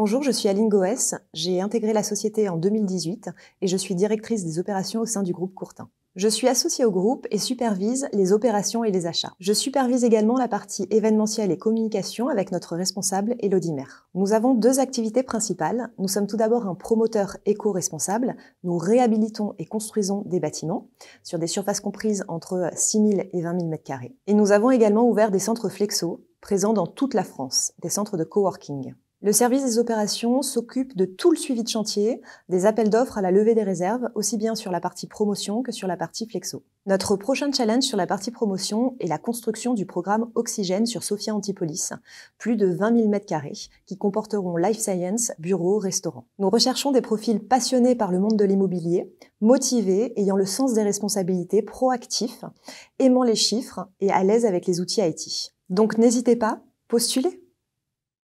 Bonjour, je suis Aline Goès, j'ai intégré la société en 2018 et je suis directrice des opérations au sein du groupe Courtin. Je suis associée au groupe et supervise les opérations et les achats. Je supervise également la partie événementielle et communication avec notre responsable Elodie Mer. Nous avons deux activités principales. Nous sommes tout d'abord un promoteur éco-responsable. Nous réhabilitons et construisons des bâtiments sur des surfaces comprises entre 6 000 et 20 000 m2. Et nous avons également ouvert des centres flexo présents dans toute la France, des centres de coworking. Le service des opérations s'occupe de tout le suivi de chantier, des appels d'offres à la levée des réserves, aussi bien sur la partie promotion que sur la partie flexo. Notre prochain challenge sur la partie promotion est la construction du programme Oxygène sur Sophia Antipolis, plus de 20 000 m2, qui comporteront life science, bureaux, restaurants. Nous recherchons des profils passionnés par le monde de l'immobilier, motivés, ayant le sens des responsabilités, proactifs, aimant les chiffres et à l'aise avec les outils IT. Donc n'hésitez pas, postulez